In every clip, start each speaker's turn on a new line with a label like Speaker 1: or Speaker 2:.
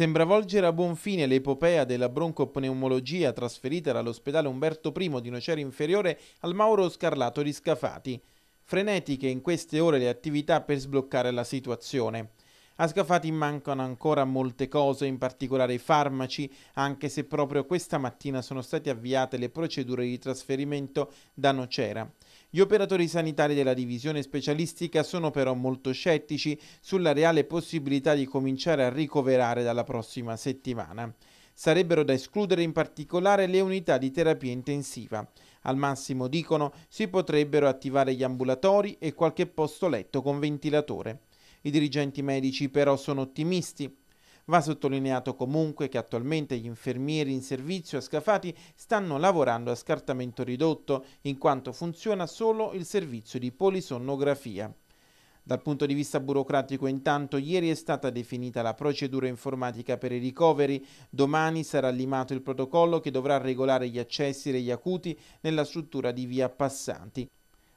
Speaker 1: sembra volgere a buon fine l'epopea della broncopneumologia trasferita dall'ospedale Umberto I di Nocera Inferiore al Mauro Scarlato di Scafati. Frenetiche in queste ore le attività per sbloccare la situazione. A Scafati mancano ancora molte cose, in particolare i farmaci, anche se proprio questa mattina sono state avviate le procedure di trasferimento da Nocera. Gli operatori sanitari della divisione specialistica sono però molto scettici sulla reale possibilità di cominciare a ricoverare dalla prossima settimana. Sarebbero da escludere in particolare le unità di terapia intensiva. Al massimo, dicono, si potrebbero attivare gli ambulatori e qualche posto letto con ventilatore. I dirigenti medici però sono ottimisti. Va sottolineato comunque che attualmente gli infermieri in servizio a Scafati stanno lavorando a scartamento ridotto, in quanto funziona solo il servizio di polisonnografia. Dal punto di vista burocratico, intanto, ieri è stata definita la procedura informatica per i ricoveri, domani sarà limato il protocollo che dovrà regolare gli accessi degli acuti nella struttura di via Passanti.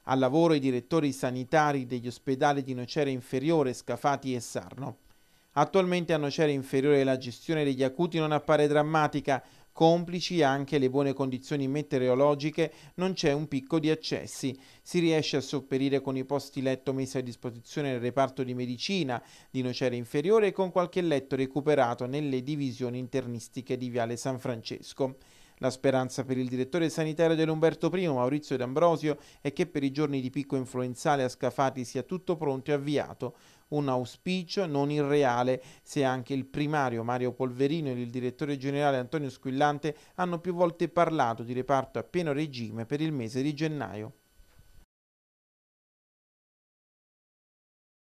Speaker 1: Al lavoro i direttori sanitari degli ospedali di Nocera Inferiore, Scafati e Sarno. Attualmente a Nocera Inferiore la gestione degli acuti non appare drammatica, complici anche le buone condizioni meteorologiche, non c'è un picco di accessi. Si riesce a sopperire con i posti letto messi a disposizione nel reparto di medicina di Nocera Inferiore e con qualche letto recuperato nelle divisioni internistiche di Viale San Francesco. La speranza per il direttore sanitario dell'Umberto I, Maurizio D'Ambrosio, è che per i giorni di picco influenzale a Scafati sia tutto pronto e avviato. Un auspicio non irreale se anche il primario Mario Polverino e il direttore generale Antonio Squillante hanno più volte parlato di reparto a pieno regime per il mese di gennaio.